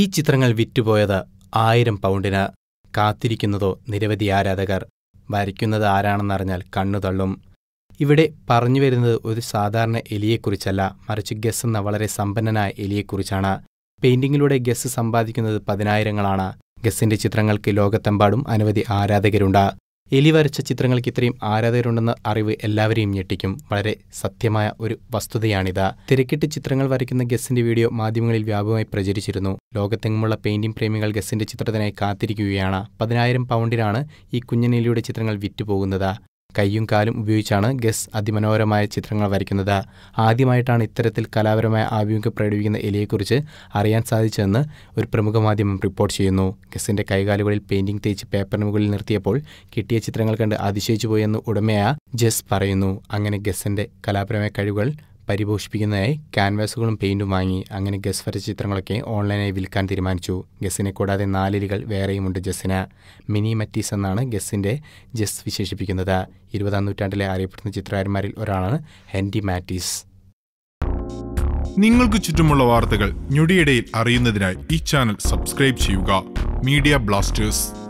ഈ ചിത്രങ്ങൾ വിറ്റുപോയത് ആയിരം പൗണ്ടിന് കാത്തിരിക്കുന്നതോ നിരവധി ആരാധകർ വരയ്ക്കുന്നത് ആരാണെന്നറിഞ്ഞാൽ കണ്ണുതള്ളും ഇവിടെ പറഞ്ഞു വരുന്നത് ഒരു സാധാരണ എലിയെക്കുറിച്ചല്ല മറിച്ച് ഗസ് എന്ന വളരെ സമ്പന്നനായ എലിയെക്കുറിച്ചാണ് പെയിന്റിങ്ങിലൂടെ ഗസ് സമ്പാദിക്കുന്നത് പതിനായിരങ്ങളാണ് ഗസിന്റെ ചിത്രങ്ങൾക്ക് ലോകത്തെമ്പാടും അനവധി ആരാധകരുണ്ട് എലി വരച്ച ചിത്രങ്ങൾക്ക് ഇത്രയും ആരാധകരുണ്ടെന്ന അറിവ് എല്ലാവരെയും ഞെട്ടിക്കും വളരെ സത്യമായ ഒരു വസ്തുതയാണിത് തിരക്കിട്ട് ചിത്രങ്ങൾ വരയ്ക്കുന്ന ഗസിന്റെ വീഡിയോ മാധ്യമങ്ങളിൽ വ്യാപകമായി പ്രചരിച്ചിരുന്നു ലോകത്തെങ്ങുമുള്ള പെയിന്റിംഗ് പ്രേമികൾ ഗസിന്റെ ചിത്രത്തിനായി കാത്തിരിക്കുകയാണ് പതിനായിരം പൗണ്ടിനാണ് ഈ കുഞ്ഞനെലിയുടെ ചിത്രങ്ങൾ വിറ്റുപോകുന്നത് കൈയും കാലും ഉപയോഗിച്ചാണ് ഗസ് അതിമനോഹരമായ ചിത്രങ്ങൾ വരയ്ക്കുന്നത് ആദ്യമായിട്ടാണ് ഇത്തരത്തിൽ കലാപരമായ ആഭിമുഖ്യം പ്രകടിപ്പിക്കുന്ന എലിയെക്കുറിച്ച് അറിയാൻ സാധിച്ചതെന്ന് ഒരു പ്രമുഖ മാധ്യമം റിപ്പോർട്ട് ചെയ്യുന്നു ഗസിന്റെ കൈകാലുകളിൽ പെയിന്റിംഗ് തേച്ച് പേപ്പറിന് മുകളിൽ നിർത്തിയപ്പോൾ കിട്ടിയ ചിത്രങ്ങൾ കണ്ട് അതിശയിച്ചു പോയെന്ന് ഉടമയായ ജസ് പറയുന്നു അങ്ങനെ ഗസിന്റെ കലാപരമായ കഴിവുകൾ പരിപോഷിപ്പിക്കുന്നതായി ക്യാൻവാസുകളും പെയിന്റും വാങ്ങി അങ്ങനെ ഗസ് വരച്ച ചിത്രങ്ങളൊക്കെ ഓൺലൈനായി വിൽക്കാൻ തീരുമാനിച്ചു ഗസിനെ കൂടാതെ നാലിരികൾ വേറെയുമുണ്ട് ജസ്സിന് മിനി മറ്റീസ് എന്നാണ് ഗസ്സിൻ്റെ ജസ് വിശേഷിപ്പിക്കുന്നത് ഇരുപതാം നൂറ്റാണ്ടിലെ അറിയപ്പെടുന്ന ചിത്രകാരന്മാരിൽ ഒരാളാണ് ഹെൻഡി മാറ്റീസ് നിങ്ങൾക്ക് ചുറ്റുമുള്ള വാർത്തകൾ ഞൊടിയിടയിൽ അറിയുന്നതിനായി ഈ ചാനൽ സബ്സ്ക്രൈബ് ചെയ്യുക മീഡിയ ബ്ലാസ്റ്റേഴ്സ്